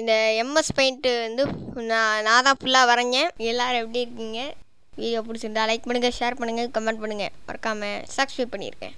இந்த MS paint வந்து நான் நான் தான் ஃபுல்லாக வரைஞ்சேன் எல்லோரும் எப்படி இருக்கீங்க வீடியோ பிடிச்சிருந்தா லைக் பண்ணுங்கள் ஷேர் பண்ணுங்கள் கமெண்ட் பண்ணுங்கள் மறக்காமல் சப்ஸ்கிரைப் பண்ணியிருக்கேன்